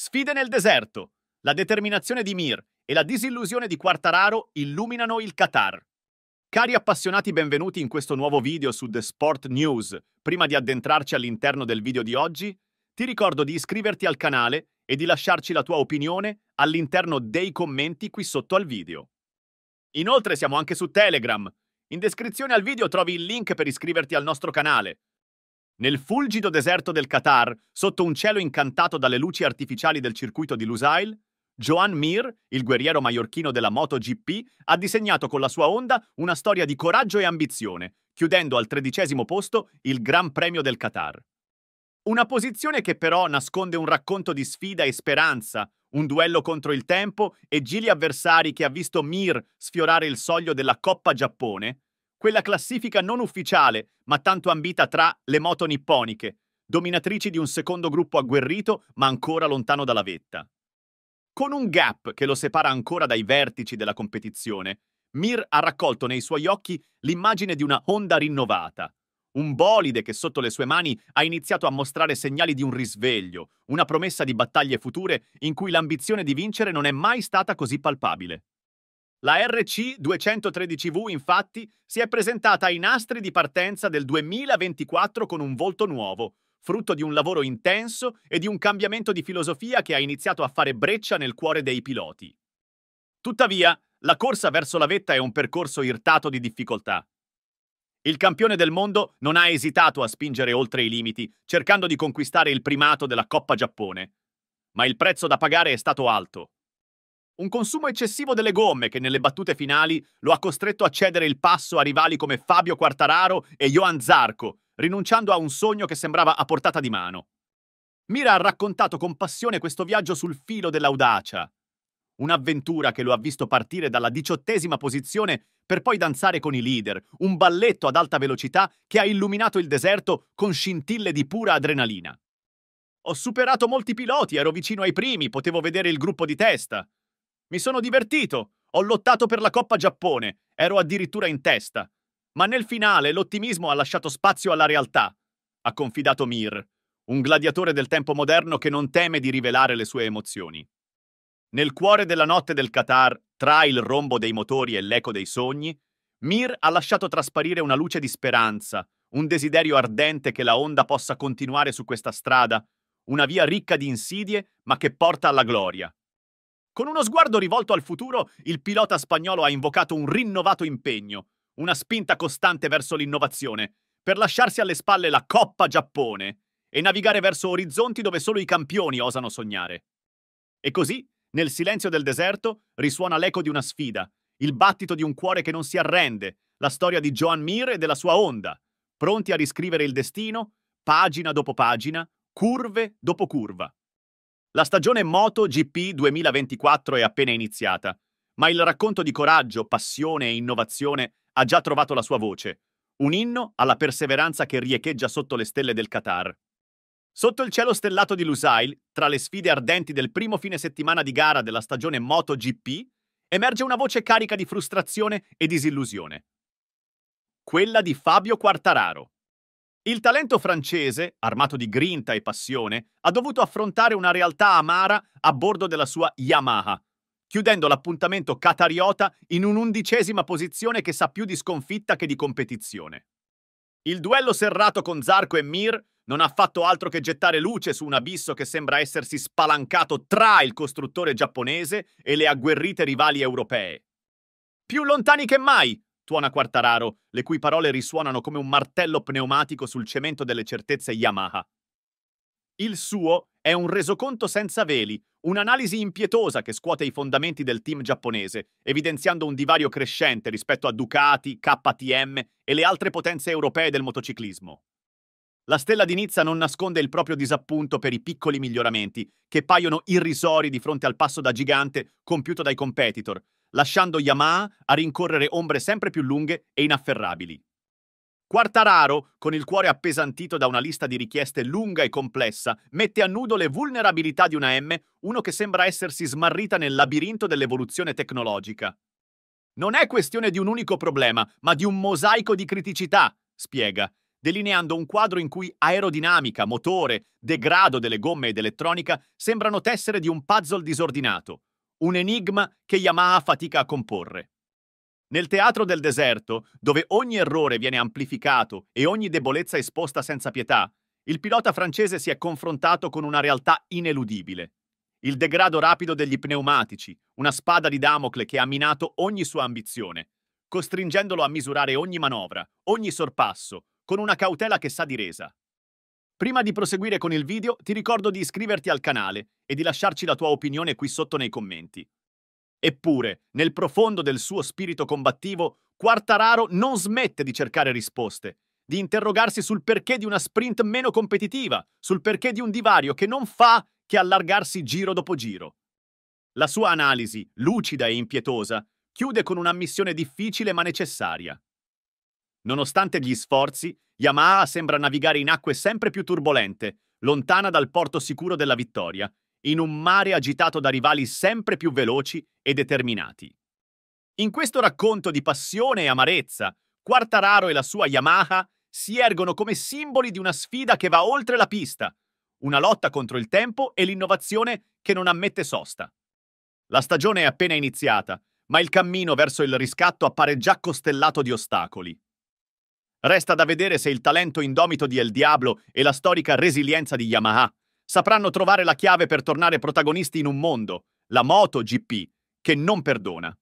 Sfide nel deserto. La determinazione di Mir e la disillusione di Quartararo illuminano il Qatar. Cari appassionati, benvenuti in questo nuovo video su The Sport News. Prima di addentrarci all'interno del video di oggi, ti ricordo di iscriverti al canale e di lasciarci la tua opinione all'interno dei commenti qui sotto al video. Inoltre siamo anche su Telegram. In descrizione al video trovi il link per iscriverti al nostro canale. Nel fulgido deserto del Qatar, sotto un cielo incantato dalle luci artificiali del circuito di Lusail, Joan Mir, il guerriero mallorchino della MotoGP, ha disegnato con la sua Honda una storia di coraggio e ambizione, chiudendo al tredicesimo posto il Gran Premio del Qatar. Una posizione che però nasconde un racconto di sfida e speranza, un duello contro il tempo e gili avversari che ha visto Mir sfiorare il soglio della Coppa Giappone, quella classifica non ufficiale, ma tanto ambita tra le moto nipponiche, dominatrici di un secondo gruppo agguerrito ma ancora lontano dalla vetta. Con un gap che lo separa ancora dai vertici della competizione, Mir ha raccolto nei suoi occhi l'immagine di una Honda rinnovata, un bolide che sotto le sue mani ha iniziato a mostrare segnali di un risveglio, una promessa di battaglie future in cui l'ambizione di vincere non è mai stata così palpabile. La RC213V infatti si è presentata ai nastri di partenza del 2024 con un volto nuovo, frutto di un lavoro intenso e di un cambiamento di filosofia che ha iniziato a fare breccia nel cuore dei piloti. Tuttavia, la corsa verso la vetta è un percorso irtato di difficoltà. Il campione del mondo non ha esitato a spingere oltre i limiti, cercando di conquistare il primato della Coppa Giappone. Ma il prezzo da pagare è stato alto. Un consumo eccessivo delle gomme che nelle battute finali lo ha costretto a cedere il passo a rivali come Fabio Quartararo e Johan Zarco, rinunciando a un sogno che sembrava a portata di mano. Mira ha raccontato con passione questo viaggio sul filo dell'audacia. Un'avventura che lo ha visto partire dalla diciottesima posizione per poi danzare con i leader, un balletto ad alta velocità che ha illuminato il deserto con scintille di pura adrenalina. Ho superato molti piloti, ero vicino ai primi, potevo vedere il gruppo di testa. Mi sono divertito. Ho lottato per la Coppa Giappone. Ero addirittura in testa. Ma nel finale l'ottimismo ha lasciato spazio alla realtà, ha confidato Mir, un gladiatore del tempo moderno che non teme di rivelare le sue emozioni. Nel cuore della notte del Qatar, tra il rombo dei motori e l'eco dei sogni, Mir ha lasciato trasparire una luce di speranza, un desiderio ardente che la onda possa continuare su questa strada, una via ricca di insidie ma che porta alla gloria. Con uno sguardo rivolto al futuro, il pilota spagnolo ha invocato un rinnovato impegno, una spinta costante verso l'innovazione, per lasciarsi alle spalle la Coppa Giappone e navigare verso orizzonti dove solo i campioni osano sognare. E così, nel silenzio del deserto, risuona l'eco di una sfida, il battito di un cuore che non si arrende, la storia di Joan Mir e della sua onda, pronti a riscrivere il destino, pagina dopo pagina, curve dopo curva. La stagione MotoGP 2024 è appena iniziata, ma il racconto di coraggio, passione e innovazione ha già trovato la sua voce, un inno alla perseveranza che riecheggia sotto le stelle del Qatar. Sotto il cielo stellato di Lusail, tra le sfide ardenti del primo fine settimana di gara della stagione MotoGP, emerge una voce carica di frustrazione e disillusione. Quella di Fabio Quartararo. Il talento francese, armato di grinta e passione, ha dovuto affrontare una realtà amara a bordo della sua Yamaha, chiudendo l'appuntamento catariota in un'undicesima posizione che sa più di sconfitta che di competizione. Il duello serrato con Zarco e Mir non ha fatto altro che gettare luce su un abisso che sembra essersi spalancato tra il costruttore giapponese e le agguerrite rivali europee. Più lontani che mai, tuona Quartararo, le cui parole risuonano come un martello pneumatico sul cemento delle certezze Yamaha. Il suo è un resoconto senza veli, un'analisi impietosa che scuote i fondamenti del team giapponese, evidenziando un divario crescente rispetto a Ducati, KTM e le altre potenze europee del motociclismo. La stella di Nizza non nasconde il proprio disappunto per i piccoli miglioramenti, che paiono irrisori di fronte al passo da gigante compiuto dai competitor, lasciando Yamaha a rincorrere ombre sempre più lunghe e inafferrabili. Quartararo, con il cuore appesantito da una lista di richieste lunga e complessa, mette a nudo le vulnerabilità di una M, uno che sembra essersi smarrita nel labirinto dell'evoluzione tecnologica. Non è questione di un unico problema, ma di un mosaico di criticità, spiega, delineando un quadro in cui aerodinamica, motore, degrado delle gomme ed elettronica sembrano tessere di un puzzle disordinato un enigma che Yamaha fatica a comporre. Nel teatro del deserto, dove ogni errore viene amplificato e ogni debolezza esposta senza pietà, il pilota francese si è confrontato con una realtà ineludibile. Il degrado rapido degli pneumatici, una spada di Damocle che ha minato ogni sua ambizione, costringendolo a misurare ogni manovra, ogni sorpasso, con una cautela che sa di resa. Prima di proseguire con il video ti ricordo di iscriverti al canale e di lasciarci la tua opinione qui sotto nei commenti. Eppure, nel profondo del suo spirito combattivo, Quartararo non smette di cercare risposte, di interrogarsi sul perché di una sprint meno competitiva, sul perché di un divario che non fa che allargarsi giro dopo giro. La sua analisi, lucida e impietosa, chiude con una missione difficile ma necessaria. Nonostante gli sforzi, Yamaha sembra navigare in acque sempre più turbolente, lontana dal porto sicuro della vittoria, in un mare agitato da rivali sempre più veloci e determinati. In questo racconto di passione e amarezza, Quartararo e la sua Yamaha si ergono come simboli di una sfida che va oltre la pista, una lotta contro il tempo e l'innovazione che non ammette sosta. La stagione è appena iniziata, ma il cammino verso il riscatto appare già costellato di ostacoli. Resta da vedere se il talento indomito di El Diablo e la storica resilienza di Yamaha sapranno trovare la chiave per tornare protagonisti in un mondo, la MotoGP, che non perdona.